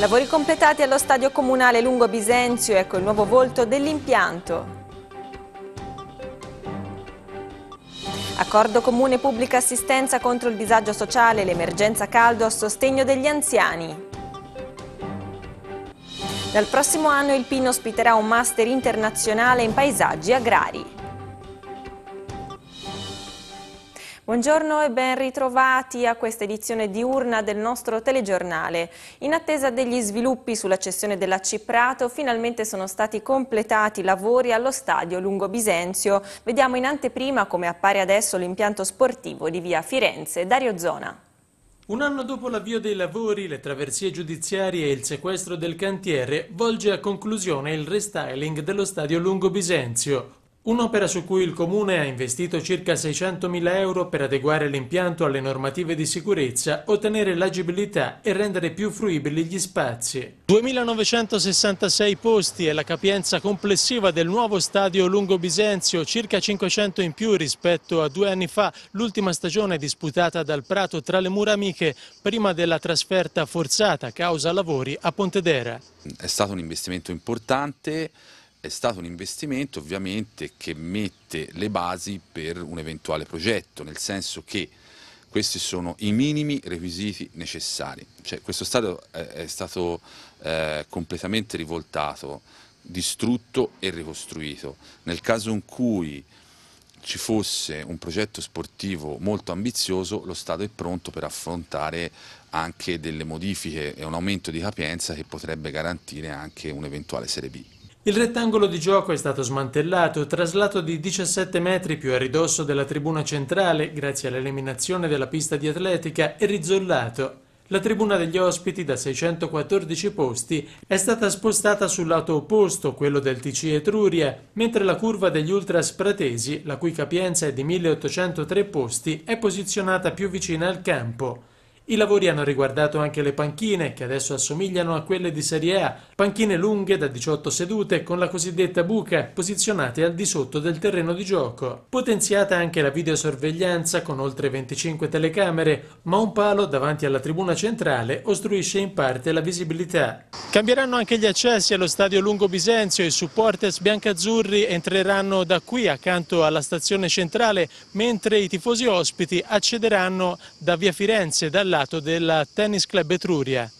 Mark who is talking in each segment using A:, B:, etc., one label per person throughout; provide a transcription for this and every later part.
A: Lavori completati allo stadio comunale lungo Bisenzio, ecco il nuovo volto dell'impianto. Accordo comune pubblica assistenza contro il disagio sociale, e l'emergenza caldo a sostegno degli anziani. Dal prossimo anno il PIN ospiterà un master internazionale in paesaggi agrari. Buongiorno e ben ritrovati a questa edizione diurna del nostro telegiornale. In attesa degli sviluppi sulla cessione della Ciprato, finalmente sono stati completati i lavori allo stadio lungo Bisenzio. Vediamo in anteprima come appare adesso l'impianto sportivo di via Firenze. Dario Zona.
B: Un anno dopo l'avvio dei lavori, le traversie giudiziarie e il sequestro del cantiere volge a conclusione il restyling dello stadio Lungo Bisenzio, Un'opera su cui il Comune ha investito circa 600.000 euro per adeguare l'impianto alle normative di sicurezza, ottenere l'agibilità e rendere più fruibili gli spazi. 2.966 posti è la capienza complessiva del nuovo stadio Lungo Bisenzio, circa 500 in più rispetto a due anni fa, l'ultima stagione disputata dal Prato tra le mura amiche, prima della trasferta forzata causa lavori a Pontedera.
C: È stato un investimento importante è stato un investimento ovviamente che mette le basi per un eventuale progetto, nel senso che questi sono i minimi requisiti necessari. Cioè, questo stadio è stato eh, completamente rivoltato, distrutto e ricostruito. Nel caso in cui ci fosse un progetto sportivo molto ambizioso, lo Stato è pronto per affrontare anche delle modifiche e un aumento di capienza che potrebbe garantire anche un'eventuale Serie B.
B: Il rettangolo di gioco è stato smantellato, traslato di 17 metri più a ridosso della tribuna centrale grazie all'eliminazione della pista di atletica e rizzollato. La tribuna degli ospiti da 614 posti è stata spostata sul lato opposto, quello del TC Etruria, mentre la curva degli Ultras Pratesi, la cui capienza è di 1803 posti, è posizionata più vicina al campo. I lavori hanno riguardato anche le panchine, che adesso assomigliano a quelle di Serie A, panchine lunghe da 18 sedute con la cosiddetta buca, posizionate al di sotto del terreno di gioco. Potenziata anche la videosorveglianza con oltre 25 telecamere, ma un palo davanti alla tribuna centrale ostruisce in parte la visibilità. Cambieranno anche gli accessi allo stadio Lungo Bisenzio, i supporters biancazzurri entreranno da qui accanto alla stazione centrale, mentre i tifosi ospiti accederanno da via Firenze, dall'alto mercato del Tennis Club Etruria.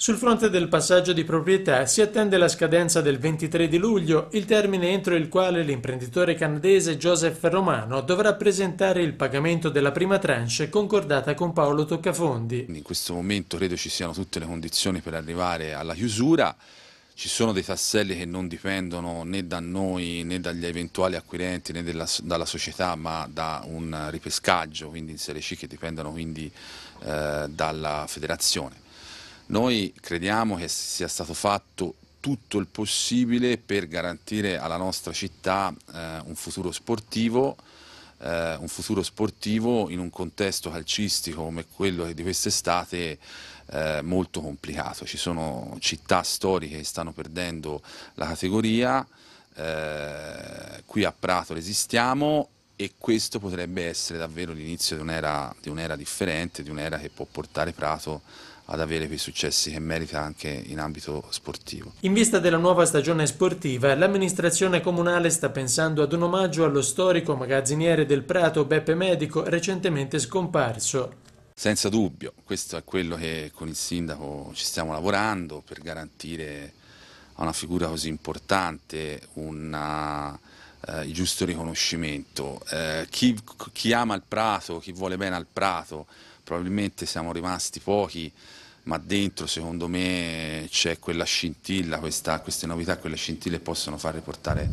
B: Sul fronte del passaggio di proprietà si attende la scadenza del 23 di luglio, il termine entro il quale l'imprenditore canadese Joseph Romano dovrà presentare il pagamento della prima
C: tranche concordata con Paolo Toccafondi. In questo momento credo ci siano tutte le condizioni per arrivare alla chiusura ci sono dei tasselli che non dipendono né da noi né dagli eventuali acquirenti né della, dalla società ma da un ripescaggio quindi in Serie C che dipendono quindi eh, dalla federazione. Noi crediamo che sia stato fatto tutto il possibile per garantire alla nostra città eh, un futuro sportivo eh, un futuro sportivo in un contesto calcistico come quello di quest'estate eh, molto complicato. Ci sono città storiche che stanno perdendo la categoria, eh, qui a Prato resistiamo e questo potrebbe essere davvero l'inizio di un'era un differente, di un'era che può portare Prato a ad avere quei successi che merita anche in ambito sportivo.
B: In vista della nuova stagione sportiva, l'amministrazione comunale sta pensando ad un omaggio allo storico magazziniere del Prato Beppe Medico, recentemente scomparso.
C: Senza dubbio, questo è quello che con il sindaco ci stiamo lavorando per garantire a una figura così importante una, eh, il giusto riconoscimento. Eh, chi, chi ama il Prato, chi vuole bene al Prato, probabilmente siamo rimasti pochi ma dentro secondo me c'è quella scintilla, questa, queste novità, quelle scintille possono far riportare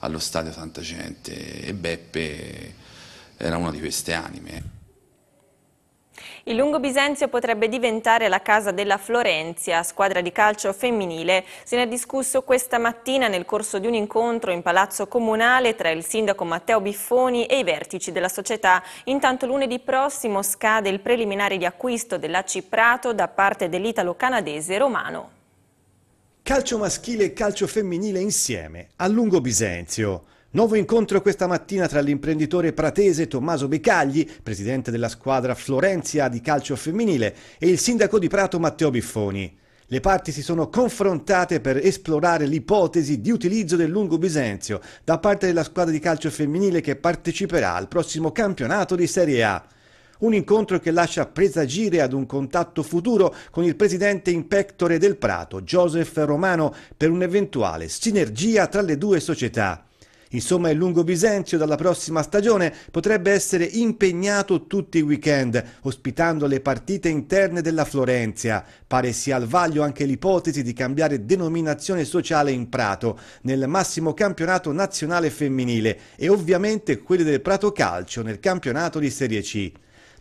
C: allo stadio tanta gente e Beppe era una di queste anime.
A: Il Lungo Bisenzio potrebbe diventare la casa della Florenzia, squadra di calcio femminile. Se ne è discusso questa mattina nel corso di un incontro in Palazzo Comunale tra il sindaco Matteo Biffoni e i vertici della società. Intanto lunedì prossimo scade il preliminare di acquisto della Ciprato da parte dell'italo-canadese
D: Romano. Calcio maschile e calcio femminile insieme a Lungo Bisenzio. Nuovo incontro questa mattina tra l'imprenditore pratese Tommaso Beccagli, presidente della squadra Florenzia di calcio femminile, e il sindaco di Prato Matteo Biffoni. Le parti si sono confrontate per esplorare l'ipotesi di utilizzo del lungo Bisenzio da parte della squadra di calcio femminile che parteciperà al prossimo campionato di Serie A. Un incontro che lascia presagire ad un contatto futuro con il presidente in pectore del Prato, Joseph Romano, per un'eventuale sinergia tra le due società. Insomma, il lungo Bisenzio dalla prossima stagione potrebbe essere impegnato tutti i weekend, ospitando le partite interne della Florenzia. Pare sia al vaglio anche l'ipotesi di cambiare denominazione sociale in Prato, nel massimo campionato nazionale femminile e ovviamente quelle del Prato Calcio nel campionato di Serie C.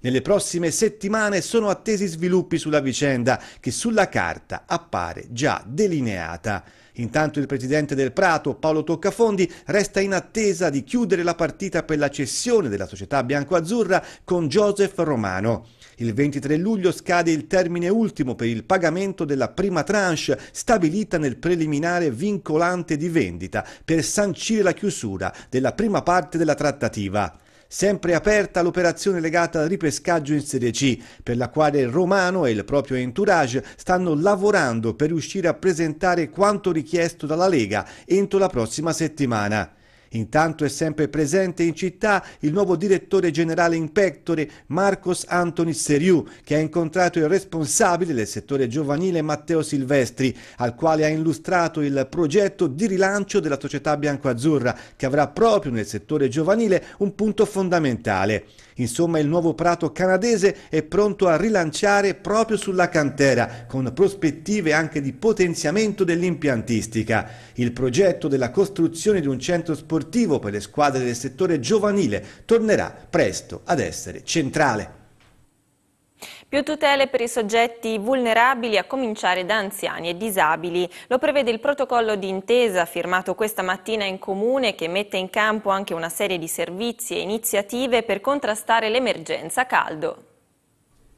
D: Nelle prossime settimane sono attesi sviluppi sulla vicenda che sulla carta appare già delineata. Intanto il presidente del Prato, Paolo Toccafondi, resta in attesa di chiudere la partita per la cessione della società biancoazzurra con Joseph Romano. Il 23 luglio scade il termine ultimo per il pagamento della prima tranche stabilita nel preliminare vincolante di vendita per sancire la chiusura della prima parte della trattativa. Sempre aperta l'operazione legata al ripescaggio in Serie C, per la quale Romano e il proprio entourage stanno lavorando per riuscire a presentare quanto richiesto dalla Lega entro la prossima settimana. Intanto è sempre presente in città il nuovo direttore generale in pectore Marcos Antoni Seriu, che ha incontrato il responsabile del settore giovanile Matteo Silvestri, al quale ha illustrato il progetto di rilancio della società bianco-azzurra, che avrà proprio nel settore giovanile un punto fondamentale. Insomma, il nuovo prato canadese è pronto a rilanciare proprio sulla cantera, con prospettive anche di potenziamento dell'impiantistica. Il progetto della costruzione di un centro sportivo per le squadre del settore giovanile tornerà presto ad essere centrale.
A: Più tutele per i soggetti vulnerabili a cominciare da anziani e disabili. Lo prevede il protocollo d'intesa firmato questa mattina in comune che mette in campo anche una serie di servizi e iniziative per contrastare l'emergenza caldo.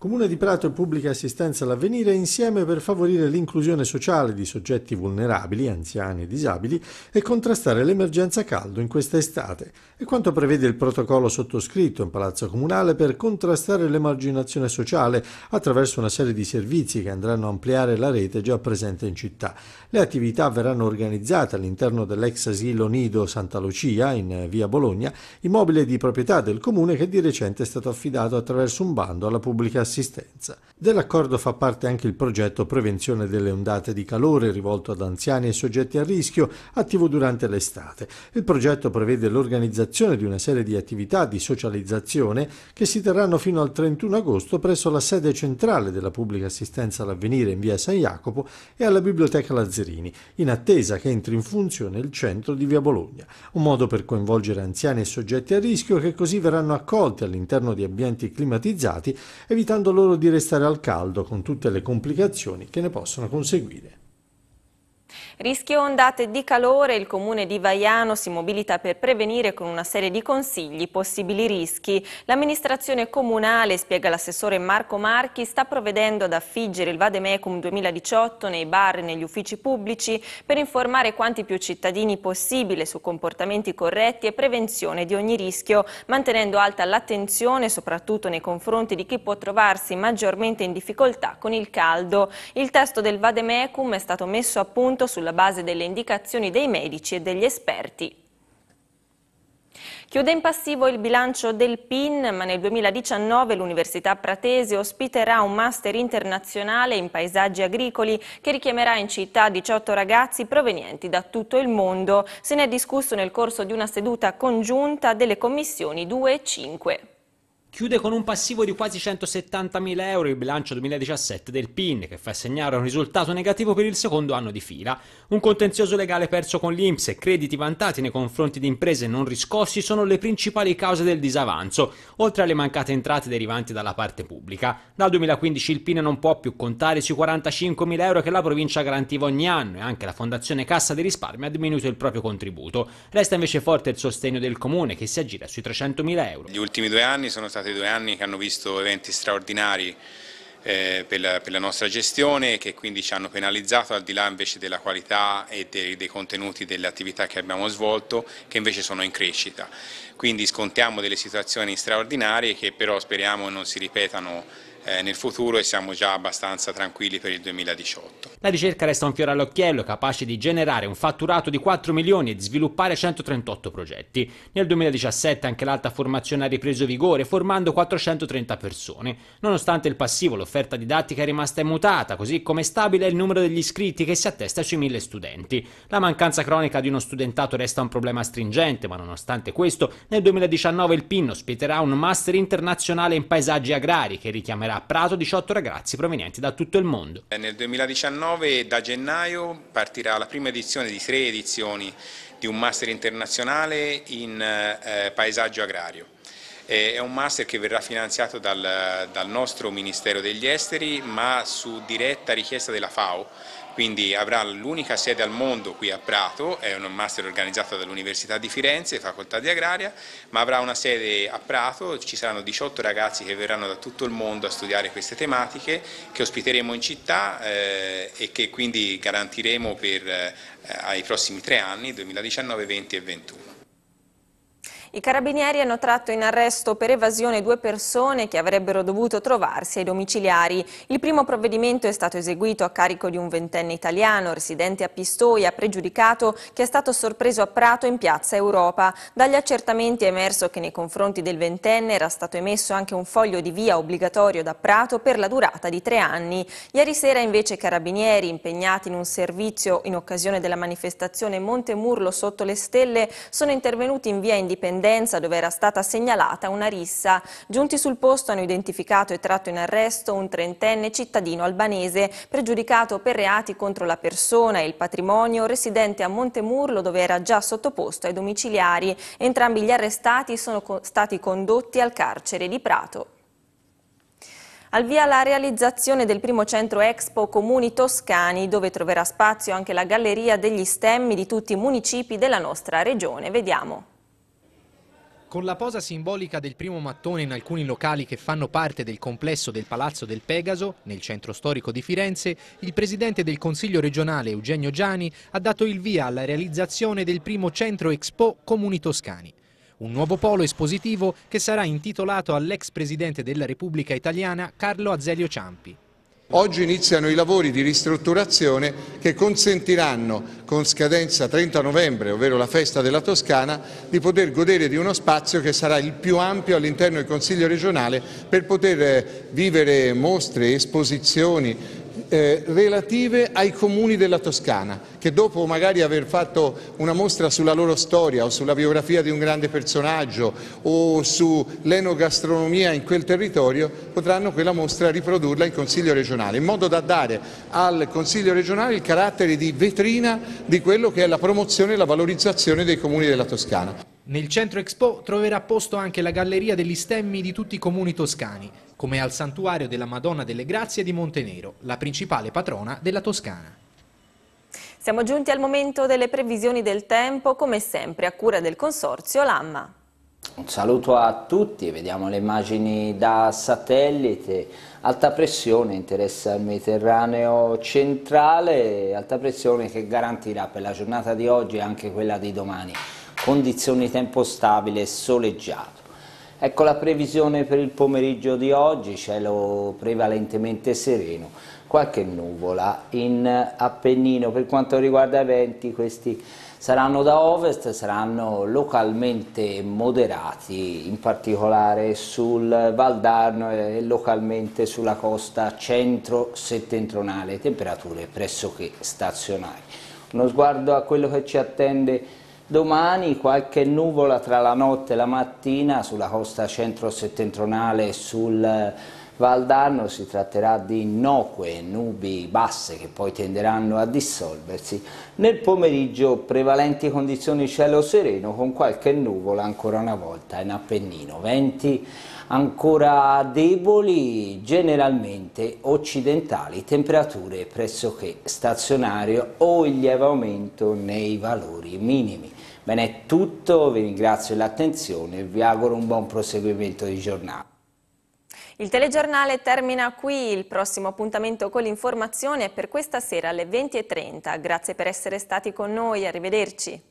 E: Comune di Prato e Pubblica Assistenza all'Avvenire insieme per favorire l'inclusione sociale di soggetti vulnerabili, anziani e disabili e contrastare l'emergenza caldo in questa estate. E quanto prevede il protocollo sottoscritto in Palazzo Comunale per contrastare l'emarginazione sociale attraverso una serie di servizi che andranno a ampliare la rete già presente in città. Le attività verranno organizzate all'interno dell'ex asilo nido Santa Lucia in via Bologna, immobile di proprietà del comune che di recente è stato affidato attraverso un bando alla pubblica assistenza assistenza. Dell'accordo fa parte anche il progetto Prevenzione delle ondate di calore rivolto ad anziani e soggetti a rischio, attivo durante l'estate. Il progetto prevede l'organizzazione di una serie di attività di socializzazione che si terranno fino al 31 agosto presso la sede centrale della pubblica assistenza all'avvenire in via San Jacopo e alla biblioteca Lazzerini, in attesa che entri in funzione il centro di via Bologna. Un modo per coinvolgere anziani e soggetti a rischio che così verranno accolti all'interno di ambienti climatizzati, evitando raccomandando loro di restare al caldo con tutte le complicazioni che ne possono conseguire.
A: Rischio ondate di calore, il comune di Vaiano si mobilita per prevenire con una serie di consigli possibili rischi. L'amministrazione comunale, spiega l'assessore Marco Marchi, sta provvedendo ad affiggere il Vademecum 2018 nei bar e negli uffici pubblici per informare quanti più cittadini possibile su comportamenti corretti e prevenzione di ogni rischio, mantenendo alta l'attenzione soprattutto nei confronti di chi può trovarsi maggiormente in difficoltà con il caldo. Il testo del Vademecum è stato messo a punto trattamento sulla base delle indicazioni dei medici e degli esperti. Chiude in passivo il bilancio del PIN, ma nel 2019 l'Università Pratese ospiterà un master internazionale in paesaggi agricoli che richiamerà in città 18 ragazzi provenienti da tutto il mondo. Se ne è discusso nel corso di una seduta congiunta delle commissioni 2 e 5.
F: Chiude con un passivo di quasi 170.000 euro il bilancio 2017 del PIN, che fa segnare un risultato negativo per il secondo anno di fila. Un contenzioso legale perso con l'Inps e crediti vantati nei confronti di imprese non riscossi sono le principali cause del disavanzo, oltre alle mancate entrate derivanti dalla parte pubblica. Dal 2015 il PIN non può più contare sui 45.000 euro che la provincia garantiva ogni anno e anche la Fondazione Cassa di Risparmio ha diminuito il proprio contributo. Resta invece forte il sostegno del comune che si aggira sui 300.000 euro.
G: Gli ultimi due anni sono stati stati due anni che hanno visto eventi straordinari eh, per, la, nostra gestione che quindi ci hanno penalizzato al di là invece della qualità e dei, dei contenuti delle attività che abbiamo svolto che invece sono in crescita. Quindi scontiamo delle situazioni straordinarie che però speriamo non si ripetano eh, nel futuro e siamo già abbastanza tranquilli per il 2018.
C: La
F: ricerca resta un fiore all'occhiello capace di generare un fatturato di 4 milioni e di sviluppare 138 progetti. Nel 2017 anche l'alta formazione ha ripreso vigore formando 430 persone. Nonostante il passivo l'offerta didattica è rimasta immutata, così come stabile è il numero degli iscritti che si attesta sui 1000 studenti. La mancanza cronica di uno studentato resta un problema stringente, ma nonostante questo nel 2019 il PIN ospiterà un master internazionale in paesaggi agrari che richiamerà ospiterà a Prato 18 ragazzi provenienti da tutto il mondo.
G: Eh, nel 2019 da gennaio partirà la prima edizione di tre edizioni di un master internazionale in eh, paesaggio agrario. Eh, è un master che verrà finanziato dal, dal nostro Ministero degli Esteri ma su diretta richiesta della FAO quindi avrà l'unica sede al mondo qui a Prato, è un master organizzato dall'Università di Firenze, facoltà di agraria, ma avrà una sede a Prato, ci saranno 18 ragazzi che verranno da tutto il mondo a studiare queste tematiche, che ospiteremo in città eh, e che quindi garantiremo per, eh, ai prossimi tre anni, 2019, 2020 e 2021.
A: I carabinieri hanno tratto in arresto per evasione due persone che avrebbero dovuto trovarsi ai domiciliari. Il primo provvedimento è stato eseguito a carico di un ventenne italiano, residente a Pistoia, pregiudicato, che è stato sorpreso a Prato in piazza Europa. Dagli accertamenti è emerso che nei confronti del ventenne era stato emesso anche un foglio di via obbligatorio da Prato per la durata di tre anni. Ieri sera invece i carabinieri, impegnati in un servizio in occasione della manifestazione Montemurlo sotto le stelle, sono intervenuti in via indipendente pendenza dove era stata segnalata una rissa. Giunti sul posto hanno identificato e tratto in arresto un trentenne cittadino albanese pregiudicato per reati contro la persona e il patrimonio residente a Montemurlo dove era già sottoposto ai domiciliari. Entrambi gli arrestati sono stati condotti al carcere di Prato. Al via la realizzazione del primo centro Expo Comuni Toscani, dove troverà spazio anche la galleria degli stemmi di tutti i municipi della nostra regione. Vediamo.
F: Con la posa simbolica del primo mattone in alcuni locali che fanno parte del complesso del Palazzo del Pegaso, nel centro storico di Firenze, il presidente del Consiglio regionale Eugenio Giani ha dato il via alla realizzazione del primo centro Expo Comuni Toscani. Un nuovo polo espositivo che sarà intitolato all'ex presidente della Repubblica Italiana Carlo Azeglio Ciampi.
G: Oggi iniziano i lavori di ristrutturazione che consentiranno, con scadenza 30 novembre, ovvero la festa della Toscana, di poter godere di uno spazio che sarà il più ampio all'interno del Consiglio regionale per poter eh, vivere mostre, esposizioni, eh, relative ai comuni della Toscana, che dopo magari aver fatto una mostra sulla loro storia o sulla biografia di un grande personaggio o sull'enogastronomia in quel territorio, potranno quella mostra riprodurla in Consiglio regionale, in modo da dare al Consiglio regionale il carattere di vetrina di quello che è la promozione e la valorizzazione dei comuni della Toscana.
F: Nel centro Expo troverà posto anche la galleria degli stemmi di tutti i comuni toscani, come al santuario della Madonna delle Grazie di Montenero, la principale patrona della Toscana.
A: Siamo giunti al momento delle previsioni del tempo, come sempre a cura del Consorzio Lamma.
H: Un saluto a tutti, vediamo le immagini da satellite, alta pressione interessa il Mediterraneo centrale, alta pressione che garantirà per la giornata di oggi e anche quella di domani condizioni di tempo stabile e soleggiato. Ecco la previsione per il pomeriggio di oggi, cielo prevalentemente sereno, qualche nuvola in Appennino. Per quanto riguarda i venti, questi saranno da ovest, saranno localmente moderati, in particolare sul Valdarno e localmente sulla costa centro-settentrionale, temperature pressoché stazionali. Uno sguardo a quello che ci attende Domani qualche nuvola tra la notte e la mattina sulla costa centro-settentrionale e sul eh, Val d'Arno si tratterà di innocue nubi basse che poi tenderanno a dissolversi. Nel pomeriggio prevalenti condizioni cielo sereno con qualche nuvola ancora una volta in Appennino. Venti ancora deboli, generalmente occidentali, temperature pressoché stazionarie o in lieve aumento nei valori minimi. Bene, è tutto, vi ringrazio l'attenzione e vi auguro un buon proseguimento di giornata.
A: Il telegiornale termina qui, il prossimo appuntamento con l'informazione è per questa sera alle 20.30. Grazie per essere stati con noi, arrivederci.